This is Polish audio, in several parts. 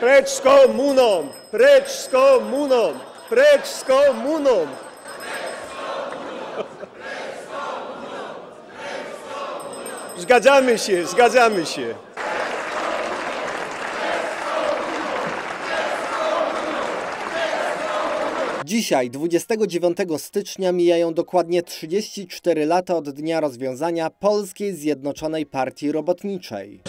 Precz z komuną! Precz z komuną! Precz z komuną! Zgadzamy się, zgadzamy się. Dzisiaj, 29 stycznia, mijają dokładnie 34 lata od dnia rozwiązania Polskiej Zjednoczonej Partii Robotniczej.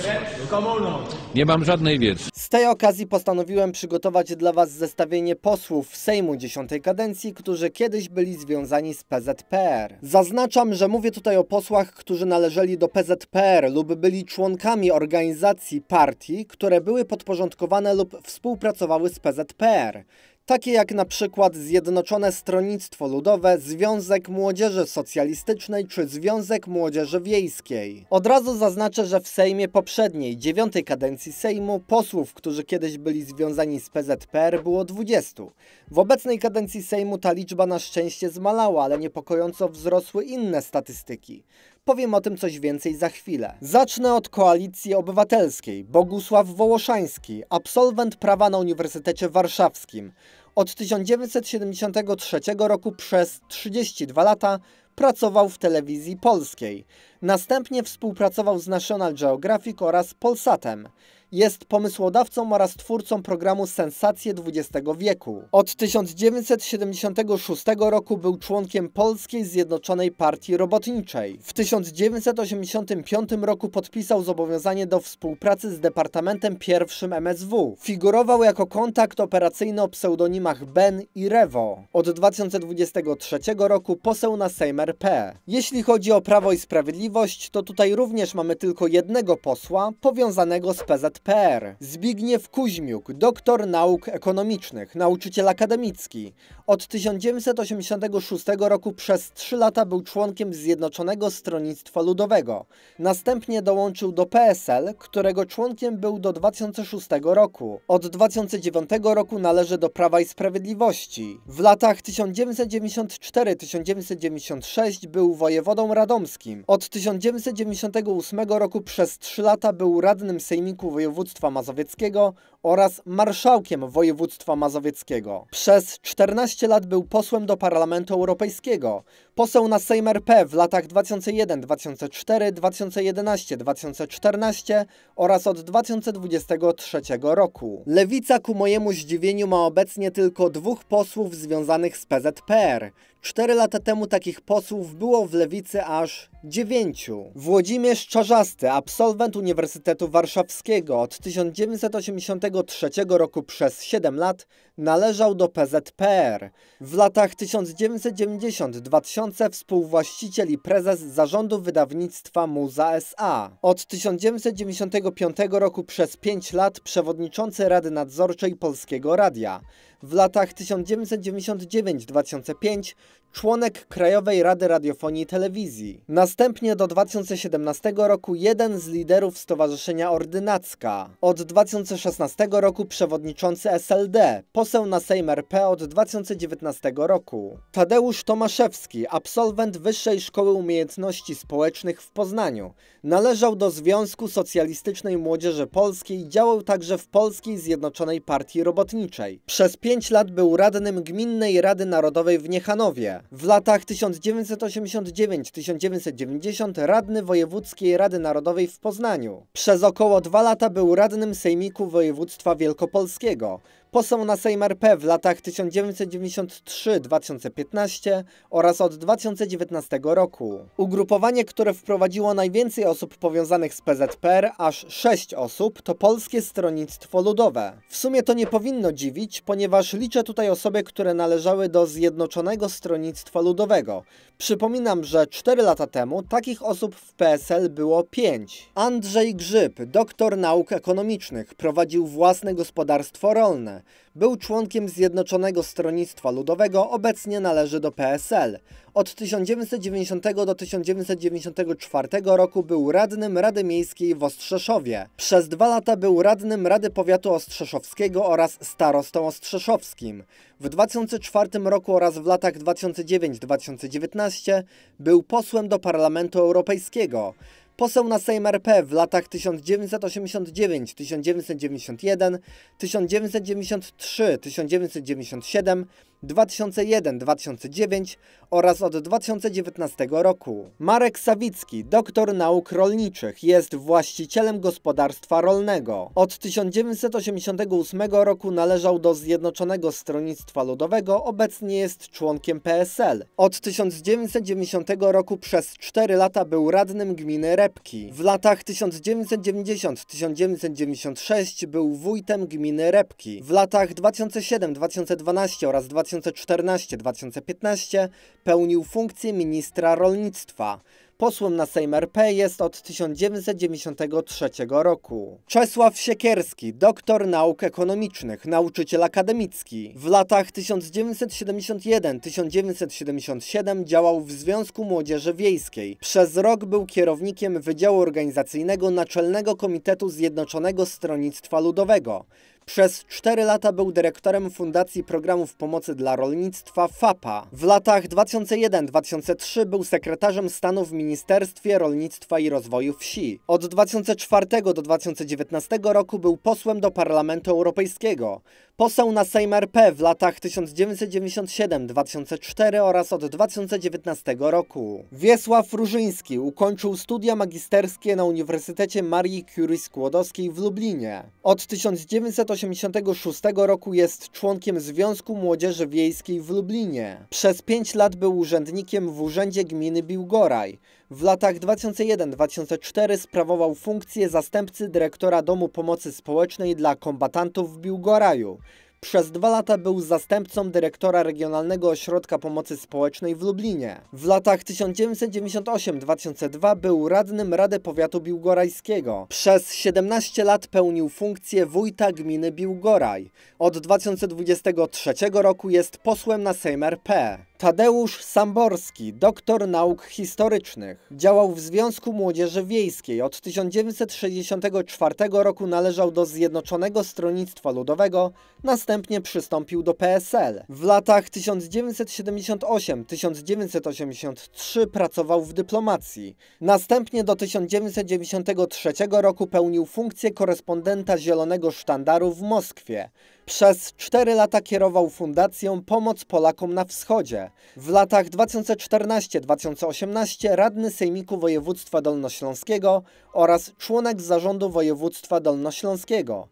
Nie mam żadnej wiedzy. Z tej okazji postanowiłem przygotować dla Was zestawienie posłów Sejmu 10 kadencji, którzy kiedyś byli związani z PZPR. Zaznaczam, że mówię tutaj o posłach, którzy należeli do PZPR lub byli członkami organizacji partii, które były podporządkowane lub współpracowały z PZPR takie jak na przykład Zjednoczone Stronnictwo Ludowe, Związek Młodzieży Socjalistycznej czy Związek Młodzieży Wiejskiej. Od razu zaznaczę, że w Sejmie poprzedniej, dziewiątej kadencji Sejmu, posłów, którzy kiedyś byli związani z PZPR było 20. W obecnej kadencji Sejmu ta liczba na szczęście zmalała, ale niepokojąco wzrosły inne statystyki. Powiem o tym coś więcej za chwilę. Zacznę od Koalicji Obywatelskiej. Bogusław Wołoszański, absolwent prawa na Uniwersytecie Warszawskim. Od 1973 roku przez 32 lata pracował w telewizji polskiej. Następnie współpracował z National Geographic oraz Polsatem. Jest pomysłodawcą oraz twórcą programu Sensacje XX wieku. Od 1976 roku był członkiem Polskiej Zjednoczonej Partii Robotniczej. W 1985 roku podpisał zobowiązanie do współpracy z Departamentem Pierwszym MSW. Figurował jako kontakt operacyjny o pseudonimach Ben i Rewo. Od 2023 roku poseł na Sejm RP. Jeśli chodzi o Prawo i Sprawiedliwość, to tutaj również mamy tylko jednego posła powiązanego z PZP. PZPR, Zbigniew Kuźmiuk, doktor nauk ekonomicznych, nauczyciel akademicki. Od 1986 roku przez 3 lata był członkiem Zjednoczonego Stronnictwa Ludowego. Następnie dołączył do PSL, którego członkiem był do 2006 roku. Od 2009 roku należy do Prawa i Sprawiedliwości. W latach 1994-1996 był wojewodą radomskim. Od 1998 roku przez 3 lata był radnym Sejmiku Województwa województwa mazowieckiego oraz marszałkiem województwa mazowieckiego. Przez 14 lat był posłem do Parlamentu Europejskiego. Poseł na Sejm RP w latach 2001, 2004, 2011, 2014 oraz od 2023 roku. Lewica ku mojemu zdziwieniu ma obecnie tylko dwóch posłów związanych z PZPR. Cztery lata temu takich posłów było w lewicy aż dziewięciu. Włodzimierz Czarzasty, absolwent Uniwersytetu Warszawskiego od 1983 roku przez 7 lat, należał do PZPR. W latach 1990-2000 współwłaściciel i prezes zarządu wydawnictwa Muza S.A. Od 1995 roku przez 5 lat przewodniczący Rady Nadzorczej Polskiego Radia. W latach 1999-2005 członek Krajowej Rady Radiofonii i Telewizji. Następnie do 2017 roku jeden z liderów Stowarzyszenia Ordynacka. Od 2016 roku przewodniczący SLD, poseł na Sejm RP od 2019 roku. Tadeusz Tomaszewski, absolwent Wyższej Szkoły Umiejętności Społecznych w Poznaniu. Należał do Związku Socjalistycznej Młodzieży Polskiej, działał także w Polskiej Zjednoczonej Partii Robotniczej. Przez 5 lat był radnym Gminnej Rady Narodowej w Niechanowie. W latach 1989-1990 radny Wojewódzkiej Rady Narodowej w Poznaniu. Przez około dwa lata był radnym Sejmiku Województwa Wielkopolskiego. Poseł na Sejm RP w latach 1993-2015 oraz od 2019 roku. Ugrupowanie, które wprowadziło najwięcej osób powiązanych z PZPR, aż 6 osób, to Polskie Stronnictwo Ludowe. W sumie to nie powinno dziwić, ponieważ liczę tutaj osoby, które należały do Zjednoczonego Stronnictwa Ludowego. Przypominam, że 4 lata temu takich osób w PSL było 5. Andrzej Grzyb, doktor nauk ekonomicznych, prowadził własne gospodarstwo rolne. Był członkiem Zjednoczonego Stronnictwa Ludowego, obecnie należy do PSL. Od 1990 do 1994 roku był radnym Rady Miejskiej w Ostrzeszowie. Przez dwa lata był radnym Rady Powiatu Ostrzeszowskiego oraz starostą ostrzeszowskim. W 2004 roku oraz w latach 2009-2019 był posłem do Parlamentu Europejskiego. Poseł na Sejm RP w latach 1989, 1991, 1993, 1997, 2001-2009 oraz od 2019 roku. Marek Sawicki, doktor nauk rolniczych, jest właścicielem gospodarstwa rolnego. Od 1988 roku należał do Zjednoczonego Stronnictwa Ludowego, obecnie jest członkiem PSL. Od 1990 roku przez 4 lata był radnym gminy Repki. W latach 1990-1996 był wójtem gminy Repki. W latach 2007-2012 oraz 2012 2014-2015 pełnił funkcję ministra rolnictwa. Posłem na Sejm RP jest od 1993 roku. Czesław Siekierski, doktor nauk ekonomicznych, nauczyciel akademicki. W latach 1971-1977 działał w Związku Młodzieży Wiejskiej. Przez rok był kierownikiem Wydziału Organizacyjnego Naczelnego Komitetu Zjednoczonego Stronnictwa Ludowego. Przez 4 lata był dyrektorem Fundacji Programów Pomocy dla Rolnictwa FAPA. W latach 2001-2003 był sekretarzem stanu w Ministerstwie Rolnictwa i Rozwoju Wsi. Od 2004 do 2019 roku był posłem do Parlamentu Europejskiego. Poseł na Sejm RP w latach 1997-2004 oraz od 2019 roku. Wiesław Różyński ukończył studia magisterskie na Uniwersytecie Marii Curie Skłodowskiej w Lublinie. Od 1980 1986 roku jest członkiem Związku Młodzieży Wiejskiej w Lublinie. Przez 5 lat był urzędnikiem w Urzędzie Gminy Biłgoraj. W latach 2001-2004 sprawował funkcję zastępcy dyrektora Domu Pomocy Społecznej dla kombatantów w Biłgoraju. Przez dwa lata był zastępcą dyrektora Regionalnego Ośrodka Pomocy Społecznej w Lublinie. W latach 1998-2002 był radnym Rady Powiatu Biłgorajskiego. Przez 17 lat pełnił funkcję wójta gminy Biłgoraj. Od 2023 roku jest posłem na Sejm RP. Tadeusz Samborski, doktor nauk historycznych. Działał w Związku Młodzieży Wiejskiej. Od 1964 roku należał do Zjednoczonego Stronnictwa Ludowego, następnie przystąpił do PSL. W latach 1978-1983 pracował w dyplomacji. Następnie do 1993 roku pełnił funkcję korespondenta Zielonego Sztandaru w Moskwie. Przez 4 lata kierował Fundacją Pomoc Polakom na Wschodzie. W latach 2014-2018 radny Sejmiku Województwa Dolnośląskiego oraz członek zarządu województwa dolnośląskiego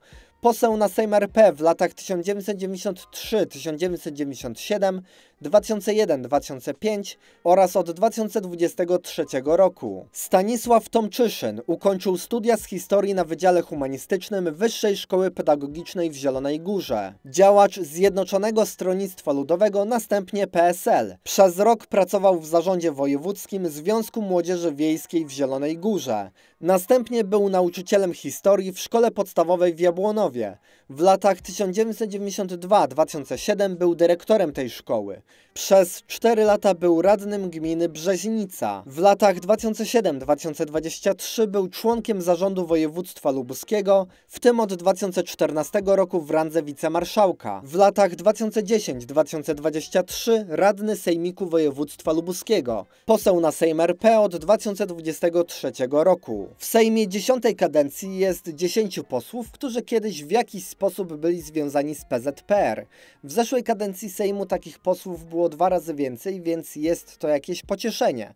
poseł na Sejm RP w latach 1993-1997, 2001-2005 oraz od 2023 roku. Stanisław Tomczyszyn ukończył studia z historii na Wydziale Humanistycznym Wyższej Szkoły Pedagogicznej w Zielonej Górze. Działacz Zjednoczonego Stronnictwa Ludowego, następnie PSL. Przez rok pracował w zarządzie wojewódzkim Związku Młodzieży Wiejskiej w Zielonej Górze. Następnie był nauczycielem historii w szkole podstawowej w Jabłonowie. W latach 1992-2007 był dyrektorem tej szkoły. Przez 4 lata był radnym gminy Brzezinica. W latach 2007-2023 był członkiem zarządu województwa lubuskiego, w tym od 2014 roku w randze wicemarszałka. W latach 2010-2023 radny Sejmiku Województwa Lubuskiego, poseł na Sejm RP od 2023 roku. W Sejmie dziesiątej kadencji jest dziesięciu posłów, którzy kiedyś w jakiś sposób byli związani z PZPR. W zeszłej kadencji Sejmu takich posłów było dwa razy więcej, więc jest to jakieś pocieszenie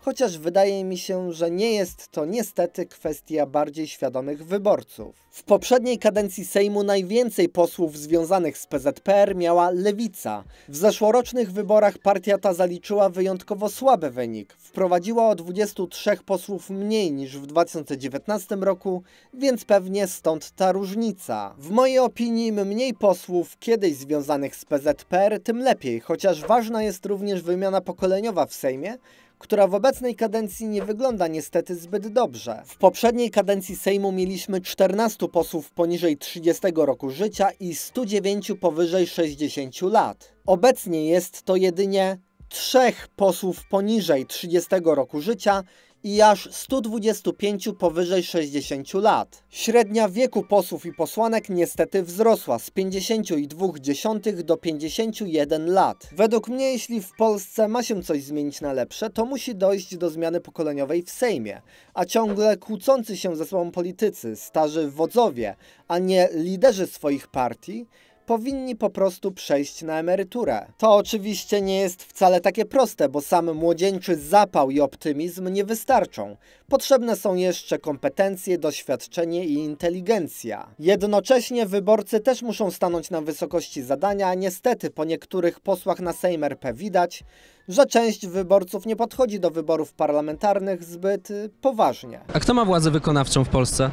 chociaż wydaje mi się, że nie jest to niestety kwestia bardziej świadomych wyborców. W poprzedniej kadencji Sejmu najwięcej posłów związanych z PZPR miała Lewica. W zeszłorocznych wyborach partia ta zaliczyła wyjątkowo słaby wynik. Wprowadziła o 23 posłów mniej niż w 2019 roku, więc pewnie stąd ta różnica. W mojej opinii im mniej posłów kiedyś związanych z PZPR, tym lepiej, chociaż ważna jest również wymiana pokoleniowa w Sejmie, która w obecnej kadencji nie wygląda niestety zbyt dobrze. W poprzedniej kadencji Sejmu mieliśmy 14 posłów poniżej 30 roku życia i 109 powyżej 60 lat. Obecnie jest to jedynie trzech posłów poniżej 30 roku życia i aż 125 powyżej 60 lat. Średnia wieku posłów i posłanek niestety wzrosła z 52,2 do 51 lat. Według mnie, jeśli w Polsce ma się coś zmienić na lepsze, to musi dojść do zmiany pokoleniowej w Sejmie, a ciągle kłócący się ze sobą politycy, starzy wodzowie, a nie liderzy swoich partii, powinni po prostu przejść na emeryturę. To oczywiście nie jest wcale takie proste, bo sam młodzieńczy zapał i optymizm nie wystarczą. Potrzebne są jeszcze kompetencje, doświadczenie i inteligencja. Jednocześnie wyborcy też muszą stanąć na wysokości zadania, a niestety po niektórych posłach na Sejm RP widać, że część wyborców nie podchodzi do wyborów parlamentarnych zbyt y, poważnie. A kto ma władzę wykonawczą w Polsce?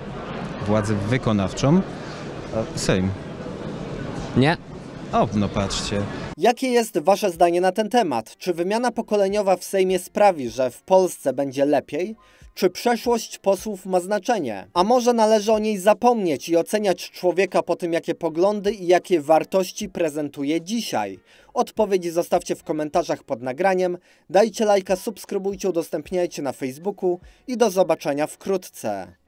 Władzę wykonawczą? E, Sejm. Nie. O, no patrzcie. Jakie jest Wasze zdanie na ten temat? Czy wymiana pokoleniowa w Sejmie sprawi, że w Polsce będzie lepiej? Czy przeszłość posłów ma znaczenie? A może należy o niej zapomnieć i oceniać człowieka po tym, jakie poglądy i jakie wartości prezentuje dzisiaj? Odpowiedzi zostawcie w komentarzach pod nagraniem, dajcie lajka, subskrybujcie, udostępniajcie na Facebooku i do zobaczenia wkrótce.